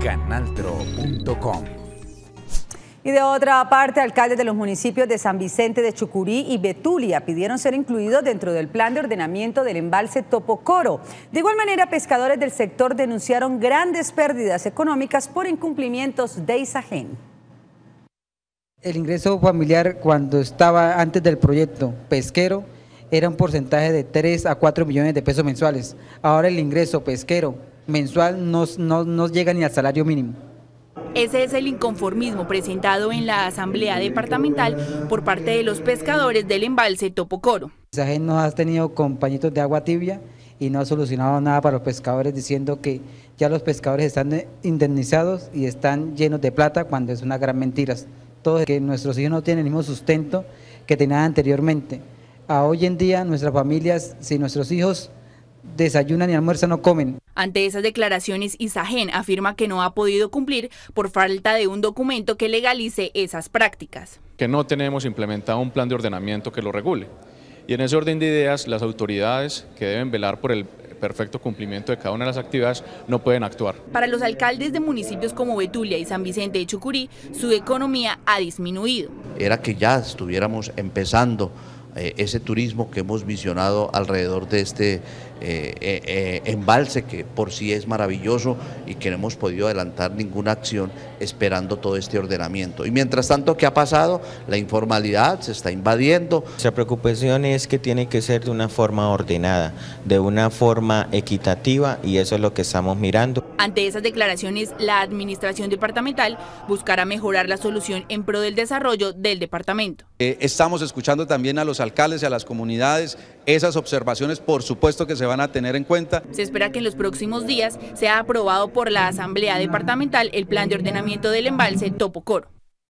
canaltro.com. Y de otra parte, alcaldes de los municipios de San Vicente de Chucurí y Betulia pidieron ser incluidos dentro del plan de ordenamiento del embalse Topocoro. De igual manera, pescadores del sector denunciaron grandes pérdidas económicas por incumplimientos de Isagen. El ingreso familiar cuando estaba antes del proyecto pesquero era un porcentaje de 3 a 4 millones de pesos mensuales. Ahora el ingreso pesquero mensual no, no, llega ni al salario mínimo. Ese es el inconformismo presentado en la Asamblea Departamental por parte de los pescadores del embalse Topocoro. gente no ha tenido compañitos de agua tibia y no ha solucionado nada para los pescadores diciendo que ya los pescadores están eh, indemnizados y están llenos de plata cuando es una gran mentira. Todo que nuestros hijos no tienen el mismo sustento que tenían anteriormente. A hoy en día nuestras familias, si nuestros hijos desayunan y almuerzan, no comen. Ante esas declaraciones, Isagen afirma que no ha podido cumplir por falta de un documento que legalice esas prácticas. Que no tenemos implementado un plan de ordenamiento que lo regule. Y en ese orden de ideas, las autoridades que deben velar por el perfecto cumplimiento de cada una de las actividades no pueden actuar. Para los alcaldes de municipios como Betulia y San Vicente de Chucurí, su economía ha disminuido. Era que ya estuviéramos empezando eh, ese turismo que hemos visionado alrededor de este eh, eh, embalse, que por sí es maravilloso y que no hemos podido adelantar ninguna acción esperando todo este ordenamiento. Y mientras tanto, ¿qué ha pasado? La informalidad se está invadiendo. Nuestra preocupación es que tiene que ser de una forma ordenada, de una forma equitativa y eso es lo que estamos mirando. Ante esas declaraciones, la administración departamental buscará mejorar la solución en pro del desarrollo del departamento. estamos escuchando también a los alcaldes y a las comunidades. Esas observaciones por supuesto que se van a tener en cuenta. Se espera que en los próximos días sea aprobado por la Asamblea Departamental el plan de ordenamiento del embalse Topocoro.